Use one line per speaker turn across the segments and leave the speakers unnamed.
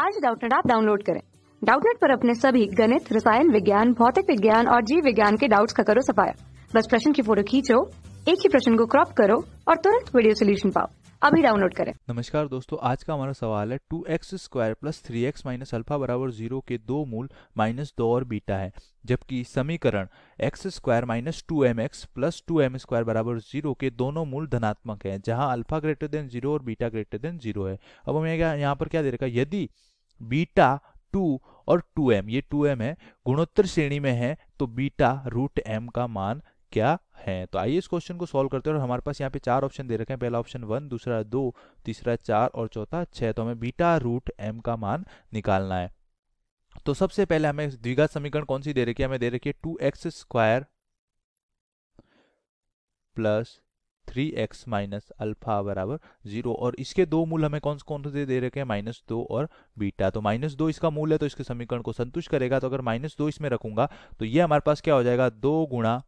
आज डाउटनेट आप डाउनलोड करें डाउटनेट पर अपने सभी गणित रसायन विज्ञान भौतिक विज्ञान और जीव विज्ञान के डाउट्स का करो सफाया बस प्रश्न की फोटो खींचो एक ही प्रश्न को क्रॉप करो और तुरंत वीडियो सोल्यूशन पाओ अभी डाउनलोड करें
नमस्कार दोस्तों आज का हमारा सवाल है two x square plus three x minus alpha बराबर जीरो के दो मूल माइनस दो और बीटा है जबकि समीकरण x square minus two m x plus two m square बराबर जीरो के दोनों मूल धनात्मक हैं जहां अल्फा ग्रेटर देन जीरो और बीटा ग्रेटर देन जीरो है अब हमें यहाँ पर क्या दे रखा है यदि बीटा टू और टू एम ये टू एम है गुणोत्तर श्रेणी में है तो बीटा रूट एम का मान क्या है तो आइए इस क्वेश्चन को सॉल्व करते हैं और हमारे पास यहाँ पे चार ऑप्शन दे रखे हैं पहला ऑप्शन वन दूसरा दो तीसरा चार और चौथा छह तो हमें बीटा रूट एम का मान निकालना है तो सबसे पहले हमें द्विघात समीकरण कौन सी दे रखी है हमें दे रखी है two x square plus three x minus alpha बराबर जीरो और इसके दो मूल हमें कौन कौन से दे रखे हैं माइनस दो और बीटा तो माइनस दो इसका मूल है तो इसके समीकरण को संतुष्ट करेगा तो अगर माइनस दो इसमें रखूंगा तो ये हमारे पास क्या हो जाएगा दो गुणा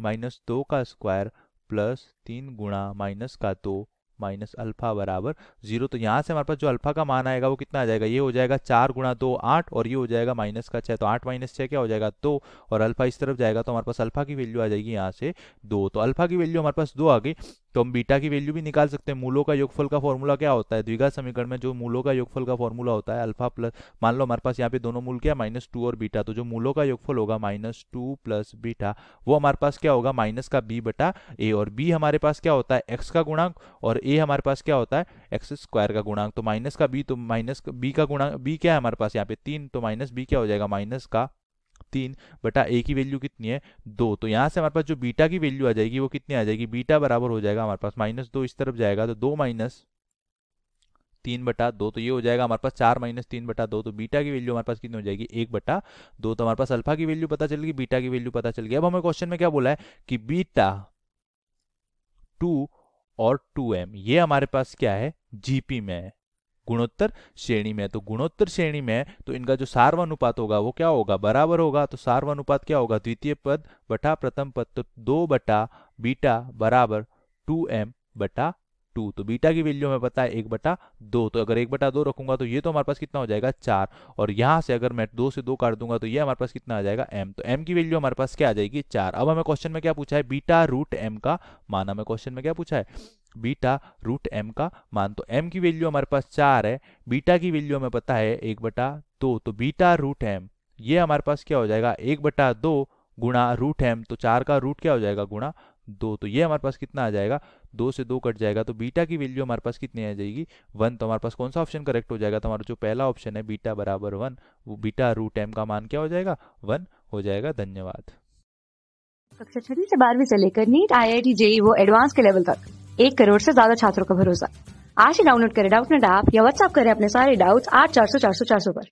माइनस दो का स्क्वायर प्लस तीन गुणा माइनस का दो माइनस अल्फा बराबर जीरो तो यहाँ से हमारे पास जो अल्फा का मान आएगा वो कितना आ जाएगा ये हो जाएगा चार गुणा दो आठ और ये हो जाएगा माइनस का छः तो आठ माइनस छः क्या हो जाएगा दो और अल्फा इस तरफ जाएगा तो हमारे पास अल्फा की वैल्यू आ जाएगी यहाँ से दो तो अल्फा की वैल्यू हमारे पास दो आ गई तो हम बीटा की वैल्यू भी निकाल सकते हैं मूलों का योगफल का फॉर्मूला क्या होता है द्विघात समीकरण में जो मूलों का योगफल का फॉर्मूला होता है अल्फा प्लस मान लो हमारे पास यहाँ पे दोनों मूल क्या माइनस टू और बीटा तो जो मूलों का योगफल होगा माइनस टू प्लस बीटा वो हमारे पास क्या होगा माइनस का बी बटा ए और बी हमारे पास क्या होता है एक्स का गुणांक और ए हमारे पास क्या होता है एक्स स्क्वायर का गुणांक तो माइनस का बी तो माइनस बी का गुणांक बी क्या है हमारे पास यहाँ पे तीन तो माइनस बी क्या हो जाएगा माइनस का तीन बटा ए की वैल्यू कितनी है दो तो यहाँ से हमारे पास जो बीटा की वैल्यू आ जाएगी वो कितनी आ जाएगी बीटा बराबर हो जाएगा हमारे पास माइनस दो इस तरफ जाएगा तो दो माइनस तीन बटा दो तो ये हो जाएगा हमारे पास चार माइनस तीन बटा दो तो बीटा की वैल्यू हमारे पास कितनी हो जाएगी एक बटा दो तो हमारे पास अल्फा की वैल्यू पता चलेगी बीटा की वैल्यू पता चल गई अब हमें क्वेश्चन में क्या बोला है कि बीटा टू और टू एम ये हमारे पास क्या है जीपी में है गुणोत्तर श्रेणी में तो गुणोत्तर श्रेणी में तो इनका जो सार्वानुपात होगा वो क्या होगा बराबर होगा तो सार्वानुपात क्या होगा द्वितीय पद बटा प्रथम पद तो दो बटा बीटा बराबर टू एम बटा टू तो बीटा की वैल्यू हमें पता है एक बटा दो तो अगर एक बटा दो रखूंगा तो ये तो हमारे पास कितना हो जाएगा चार और यहाँ से अगर मैं दो से दो काट दूंगा तो ये हमारे पास कितना आ जाएगा एम तो एम की वैल्यू हमारे पास क्या आ जाएगी चार अब हमें क्वेश्चन में क्या पूछा है बीटा रूट एम का मान हमें क्वेश्चन में क्या पूछा है बीटा रूट एम का मान तो एम की वैल्यू हमारे पास चार है बीटा की वैल्यू हमें पता है एक बटा दो तो बीटा रूट एम ये हमारे पास क्या हो जाएगा एक बटा दो गुणा रूट एम तो चार का रूट क्या हो जाएगा गुणा दो तो ये हमारे पास कितना आ जाएगा दो से दो कट जाएगा तो बीटा की वैल्यू हमारे पास कितनी आ जाएगी वन तो हमारे पास कौन सा ऑप्शन करेक्ट हो जाएगा तो हमारा जो पहला ऑप्शन है बीटा बराबर वन वो बीटा रूट एम का मान क्या हो जाएगा वन हो जाएगा धन्यवाद
कक्षा छठी से बारहवीं से लेकर NEET I I T JEE वो एडवांस के लेवल तक एक करोड़ से ज्यादा छात्रों का भरोसा आज ही डाउनलोड करें डाउट नेट ऐप या व्हाट्सअप करें अपने सारे डाउट्स आठ चार सौ चार सौ चार सौ पर